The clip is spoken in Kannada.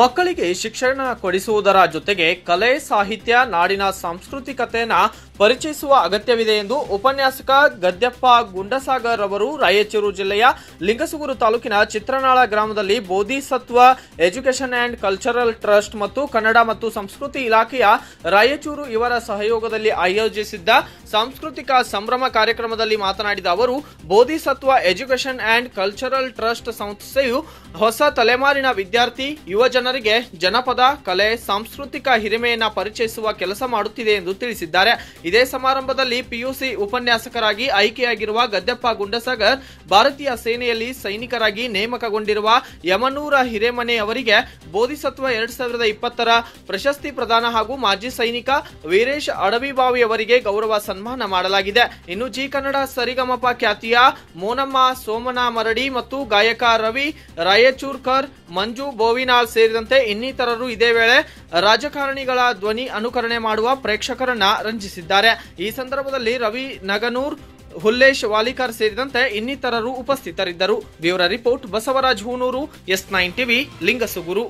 ಮಕ್ಕಳಿಗೆ ಶಿಕ್ಷಣ ಕೊಡಿಸುವುದರ ಜೊತೆಗೆ ಕಲೆ ಸಾಹಿತ್ಯ ನಾಡಿನ ಸಾಂಸ್ಕೃತಿಕತೆಯನ್ನು ಪರಿಚಯಿಸುವ ಅಗತ್ಯವಿದೆ ಎಂದು ಉಪನ್ಯಾಸಕ ಗದ್ಯಪ್ಪ ಗುಂಡಸಾಗರ್ ಅವರು ರಾಯಚೂರು ಜಿಲ್ಲೆಯ ಲಿಂಗಸುಗೂರು ತಾಲೂಕಿನ ಚಿತ್ರನಾಳ ಗ್ರಾಮದಲ್ಲಿ Bodhisattva education and cultural trust ಮತ್ತು ಕನ್ನಡ ಮತ್ತು ಸಂಸ್ಕೃತಿ ಇಲಾಖೆಯ ರಾಯಚೂರು ಇವರ ಸಹಯೋಗದಲ್ಲಿ ಆಯೋಜಿಸಿದ್ದ ಸಾಂಸ್ಕೃತಿಕ ಸಂಭ್ರಮ ಕಾರ್ಯಕ್ರಮದಲ್ಲಿ ಮಾತನಾಡಿದ ಅವರು Bodhisattva education and cultural trust ಸಂಸ್ಥೆಯು ಹೊಸ ತಲೆಮಾರಿನ ವಿದ್ಯಾರ್ಥಿ ಯುವ ಜನರಿಗೆ ಜನಪದ ಕಲೆ ಸಾಂಸ್ಕೃತಿಕ ಹಿರಿಮೆಯನ್ನ ಪರಿಚಯಿಸುವ ಕೆಲಸ ಮಾಡುತ್ತಿದೆ ಎಂದು ತಿಳಿಸಿದ್ದಾರೆ ಇದೇ ಸಮಾರಂಭದಲ್ಲಿ ಪಿಯುಸಿ ಉಪನ್ಯಾಸಕರಾಗಿ ಆಯ್ಕೆಯಾಗಿರುವ ಗದ್ದೆಪ್ಪ ಗುಂಡಸಾಗರ್ ಭಾರತೀಯ ಸೇನೆಯಲ್ಲಿ ಸೈನಿಕರಾಗಿ ನೇಮಕಗೊಂಡಿರುವ ಯಮನೂರ ಹಿರೇಮನೆ ಅವರಿಗೆ ಬೋಧಿಸತ್ವ ಎರಡ್ ಸಾವಿರದ ಇಪ್ಪತ್ತರ ಪ್ರಶಸ್ತಿ ಪ್ರದಾನ ಹಾಗೂ ಮಾಜಿ ಸೈನಿಕ ವೀರೇಶ್ ಅಡವಿಬಾವಿ ಅವರಿಗೆ ಗೌರವ ಸನ್ಮಾನ ಮಾಡಲಾಗಿದೆ ಇನ್ನು ಜಿ ಕನ್ನಡ ಸರಿಗಮಪ ಖ್ಯಾತಿಯ ಮೋನಮ್ಮ ಸೋಮನ ಮರಡಿ ಮತ್ತು ಗಾಯಕ ರವಿ ರಾಯಚೂರ್ಕರ್ ಮಂಜು ಬೋವಿನಾಲ್ ಸೇರಿದಂತೆ ಇನ್ನಿತರರು ಇದೇ ವೇಳೆ ರಾಜಕಾರಣಿಗಳ ಧ್ವನಿ ಅನುಕರಣೆ ಮಾಡುವ ಪ್ರೇಕ್ಷಕರನ್ನ ರಂಜಿಸಿದ್ದಾರೆ ಈ ಸಂದರ್ಭದಲ್ಲಿ ರವಿ ನಗನೂರ್ ಹುಲ್ಲೇಶ್ ವಾಲಿಕರ್ ಸೇರಿದಂತೆ ಇನ್ನಿತರರು ಉಪಸ್ಥಿತರಿದ್ದರು bureau report Basavaraj Hunur S nine TV ಲಿಂಗಸುಗುರು